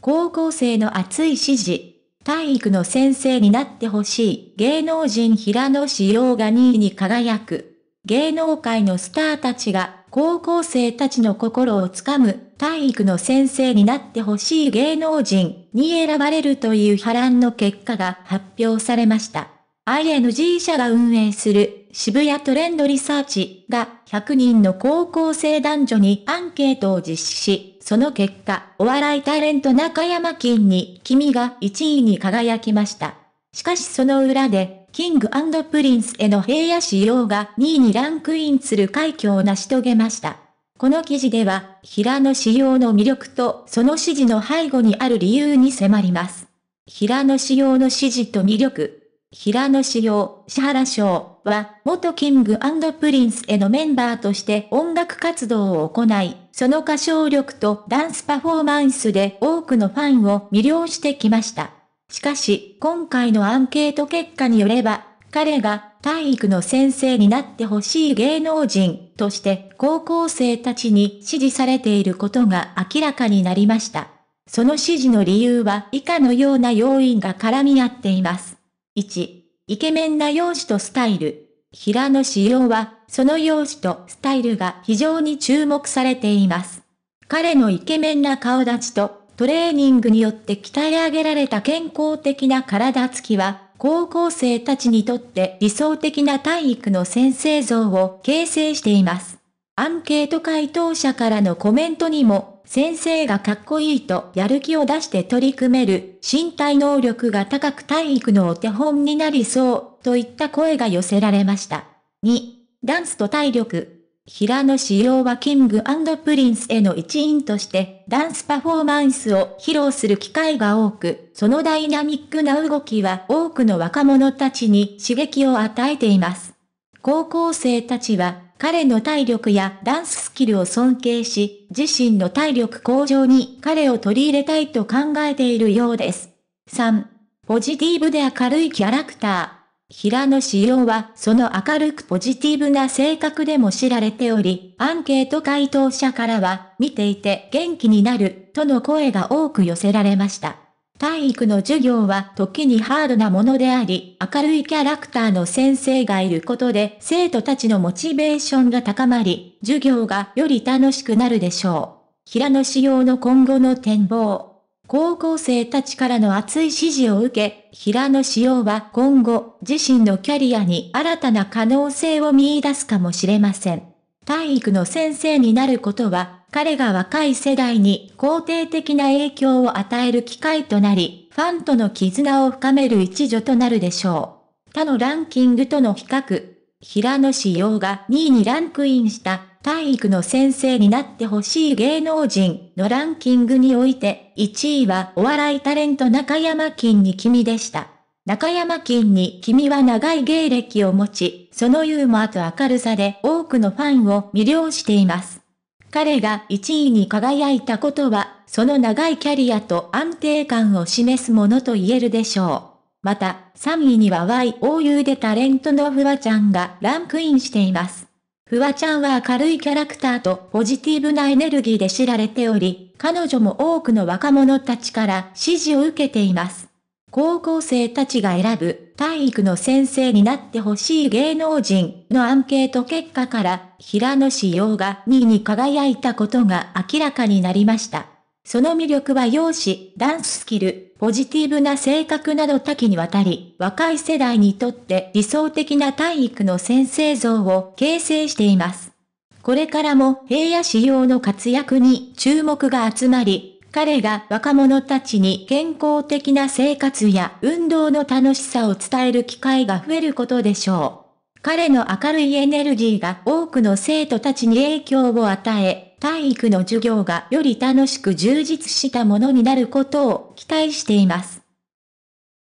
高校生の熱い支持。体育の先生になってほしい。芸能人平野志陽が2位に輝く。芸能界のスターたちが高校生たちの心をつかむ体育の先生になってほしい芸能人に選ばれるという波乱の結果が発表されました。ING 社が運営する渋谷トレンドリサーチが100人の高校生男女にアンケートを実施し、その結果、お笑いタレント中山金に、君が1位に輝きました。しかしその裏で、キングプリンスへの平野仕様が2位にランクインする快挙を成し遂げました。この記事では、平野仕様の魅力とその指示の背後にある理由に迫ります。平野仕様の指示と魅力、平野紫耀、志原翔は、元キングプリンスへのメンバーとして音楽活動を行い、その歌唱力とダンスパフォーマンスで多くのファンを魅了してきました。しかし、今回のアンケート結果によれば、彼が体育の先生になってほしい芸能人として高校生たちに支持されていることが明らかになりました。その支持の理由は以下のような要因が絡み合っています。1、イケメンな容姿とスタイル。平野紫耀は、その容姿とスタイルが非常に注目されています。彼のイケメンな顔立ちと、トレーニングによって鍛え上げられた健康的な体つきは、高校生たちにとって理想的な体育の先生像を形成しています。アンケート回答者からのコメントにも、先生がかっこいいとやる気を出して取り組める、身体能力が高く体育のお手本になりそう、といった声が寄せられました。2、ダンスと体力。平野紫耀はキングプリンスへの一員として、ダンスパフォーマンスを披露する機会が多く、そのダイナミックな動きは多くの若者たちに刺激を与えています。高校生たちは彼の体力やダンススキルを尊敬し、自身の体力向上に彼を取り入れたいと考えているようです。3. ポジティブで明るいキャラクター。平野紫耀はその明るくポジティブな性格でも知られており、アンケート回答者からは見ていて元気になるとの声が多く寄せられました。体育の授業は時にハードなものであり、明るいキャラクターの先生がいることで生徒たちのモチベーションが高まり、授業がより楽しくなるでしょう。平野仕様の今後の展望。高校生たちからの熱い支持を受け、平野仕様は今後、自身のキャリアに新たな可能性を見出すかもしれません。体育の先生になることは、彼が若い世代に肯定的な影響を与える機会となり、ファンとの絆を深める一助となるでしょう。他のランキングとの比較。平野志陽が2位にランクインした体育の先生になってほしい芸能人のランキングにおいて、1位はお笑いタレント中山金に君でした。中山金に君は長い芸歴を持ち、そのユーモアと明るさで多くのファンを魅了しています。彼が1位に輝いたことは、その長いキャリアと安定感を示すものと言えるでしょう。また、3位には YOU でタレントのフワちゃんがランクインしています。フワちゃんは明るいキャラクターとポジティブなエネルギーで知られており、彼女も多くの若者たちから支持を受けています。高校生たちが選ぶ体育の先生になってほしい芸能人のアンケート結果から平野志陽が2位に輝いたことが明らかになりました。その魅力は容姿、ダンススキル、ポジティブな性格など多岐にわたり、若い世代にとって理想的な体育の先生像を形成しています。これからも平野志陽の活躍に注目が集まり、彼が若者たちに健康的な生活や運動の楽しさを伝える機会が増えることでしょう。彼の明るいエネルギーが多くの生徒たちに影響を与え、体育の授業がより楽しく充実したものになることを期待しています。